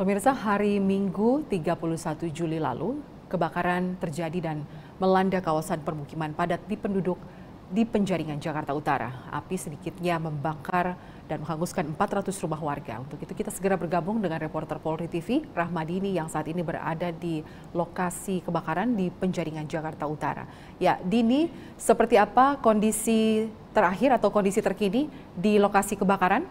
Pemirsa, hari Minggu 31 Juli lalu, kebakaran terjadi dan melanda kawasan permukiman padat di penduduk di penjaringan Jakarta Utara. Api sedikitnya membakar dan menghanguskan 400 rumah warga. Untuk itu kita segera bergabung dengan reporter Polri TV, Rahmadini yang saat ini berada di lokasi kebakaran di penjaringan Jakarta Utara. Ya, Dini, seperti apa kondisi terakhir atau kondisi terkini di lokasi kebakaran?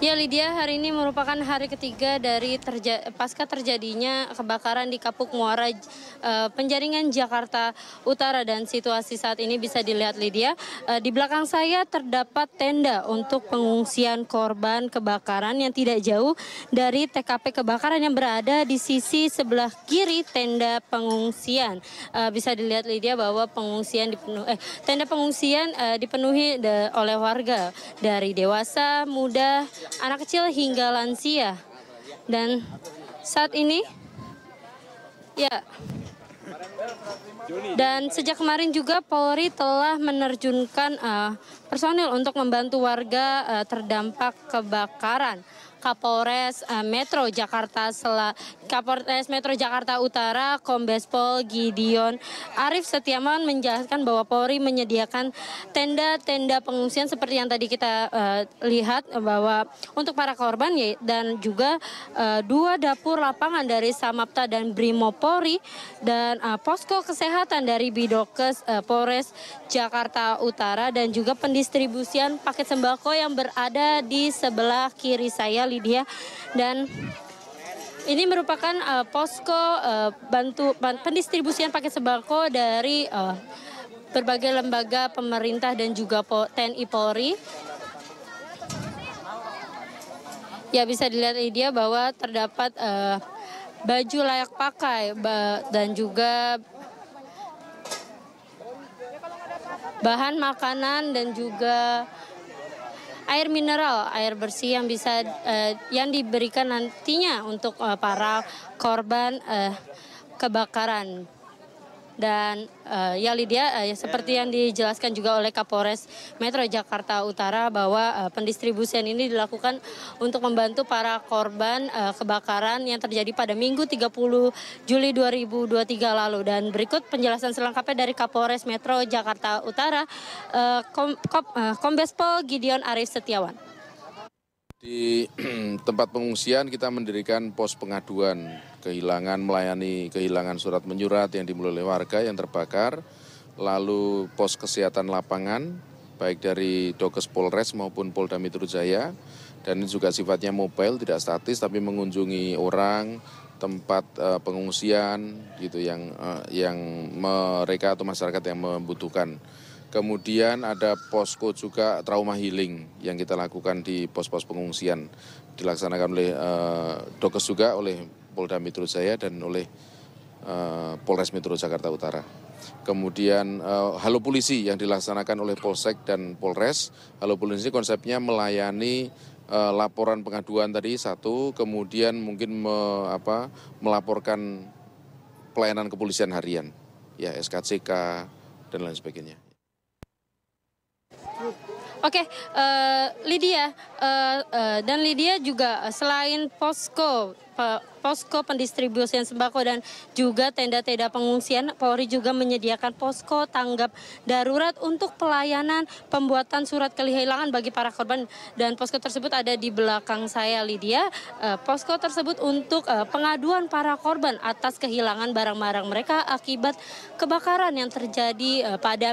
Ya Lydia, hari ini merupakan hari ketiga dari terja pasca terjadinya kebakaran di Kapuk Muara uh, Penjaringan Jakarta Utara dan situasi saat ini bisa dilihat Lydia. Uh, di belakang saya terdapat tenda untuk pengungsian korban kebakaran yang tidak jauh dari TKP kebakaran yang berada di sisi sebelah kiri tenda pengungsian. Uh, bisa dilihat Lydia bahwa pengungsian dipenuh eh tenda pengungsian uh, dipenuhi oleh warga dari dewasa, muda, anak kecil hingga lansia. Dan saat ini, ya, dan sejak kemarin juga Polri telah menerjunkan uh, personil untuk membantu warga uh, terdampak kebakaran. Kapolres eh, Metro Jakarta Sela, Kapolres Metro Jakarta Utara Kombes Pol Gideon Arif Setiaman menjelaskan bahwa Polri menyediakan tenda-tenda pengungsian seperti yang tadi kita uh, lihat bahwa untuk para korban ya, dan juga uh, dua dapur lapangan dari Samapta dan Brimo Polri dan uh, posko kesehatan dari Bidokes uh, Polres Jakarta Utara dan juga pendistribusian paket sembako yang berada di sebelah kiri saya Lydia dan ini merupakan uh, posko uh, bantu pendistribusian paket sembako dari uh, berbagai lembaga pemerintah dan juga TNI Polri. Ya bisa dilihat dia bahwa terdapat uh, baju layak pakai dan juga bahan makanan dan juga air mineral, air bersih yang bisa uh, yang diberikan nantinya untuk uh, para korban uh, kebakaran dan uh, ya Lydia uh, seperti yang dijelaskan juga oleh Kapolres Metro Jakarta Utara bahwa uh, pendistribusian ini dilakukan untuk membantu para korban uh, kebakaran yang terjadi pada Minggu 30 Juli 2023 lalu dan berikut penjelasan selengkapnya dari Kapolres Metro Jakarta Utara uh, Kom Kom uh, Gideon Arif Setiawan. Di tempat pengungsian kita mendirikan pos pengaduan kehilangan melayani kehilangan surat menyurat yang dimulai oleh warga yang terbakar, lalu pos kesehatan lapangan baik dari Dokes Polres maupun Polda Metro Jaya dan ini juga sifatnya mobile tidak statis tapi mengunjungi orang tempat eh, pengungsian gitu yang eh, yang mereka atau masyarakat yang membutuhkan. Kemudian ada posko juga trauma healing yang kita lakukan di pos-pos pengungsian dilaksanakan oleh uh, dokes juga oleh Polda Metro Jaya dan oleh uh, Polres Metro Jakarta Utara. Kemudian uh, Halo Polisi yang dilaksanakan oleh Polsek dan Polres. Halo Polisi konsepnya melayani uh, laporan pengaduan tadi satu, kemudian mungkin me, apa, melaporkan pelayanan kepolisian harian, ya SKCK dan lain sebagainya. Oke, okay, uh, Lydia uh, uh, dan Lydia juga selain posko posko pendistribusian sembako dan juga tenda-tenda pengungsian. Polri juga menyediakan posko tanggap darurat untuk pelayanan pembuatan surat kehilangan bagi para korban dan posko tersebut ada di belakang saya Lydia. Eh, posko tersebut untuk eh, pengaduan para korban atas kehilangan barang-barang mereka akibat kebakaran yang terjadi eh, pada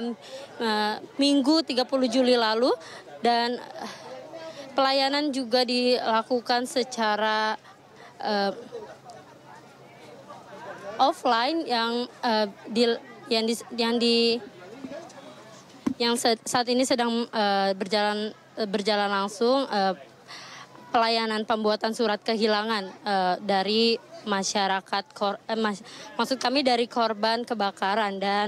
Minggu 30 Juli lalu dan pelayanan juga dilakukan secara uh, offline yang uh, di yang di yang di yang saat ini sedang uh, berjalan berjalan langsung uh, pelayanan pembuatan surat kehilangan uh, dari masyarakat kor, eh, mas, maksud kami dari korban kebakaran dan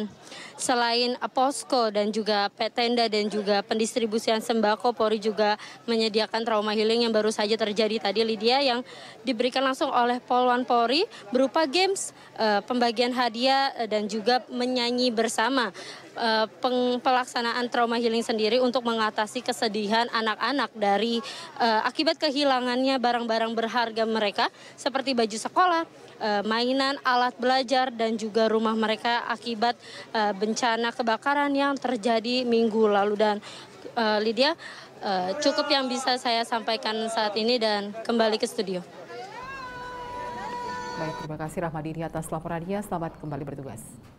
selain posko dan juga petenda dan juga pendistribusian sembako Polri juga menyediakan trauma healing yang baru saja terjadi tadi Lydia yang diberikan langsung oleh Polwan Polri berupa games eh, pembagian hadiah eh, dan juga menyanyi bersama eh, peng, pelaksanaan trauma healing sendiri untuk mengatasi kesedihan anak-anak dari uh, akibat kehilangannya barang-barang berharga mereka seperti baju sekolah sekolah, eh, mainan, alat belajar, dan juga rumah mereka akibat eh, bencana kebakaran yang terjadi minggu lalu. Dan eh, Lydia, cukup yang bisa saya sampaikan saat ini dan kembali ke studio. Baik, terima kasih Rahmadini atas laporannya. Selamat kembali bertugas.